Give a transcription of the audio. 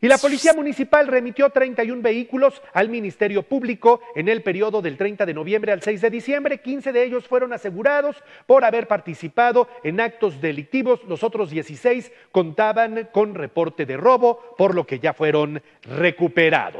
Y la Policía Municipal remitió 31 vehículos al Ministerio Público en el periodo del 30 de noviembre al 6 de diciembre. 15 de ellos fueron asegurados por haber participado en actos delictivos. Los otros 16 contaban con reporte de robo, por lo que ya fueron recuperados.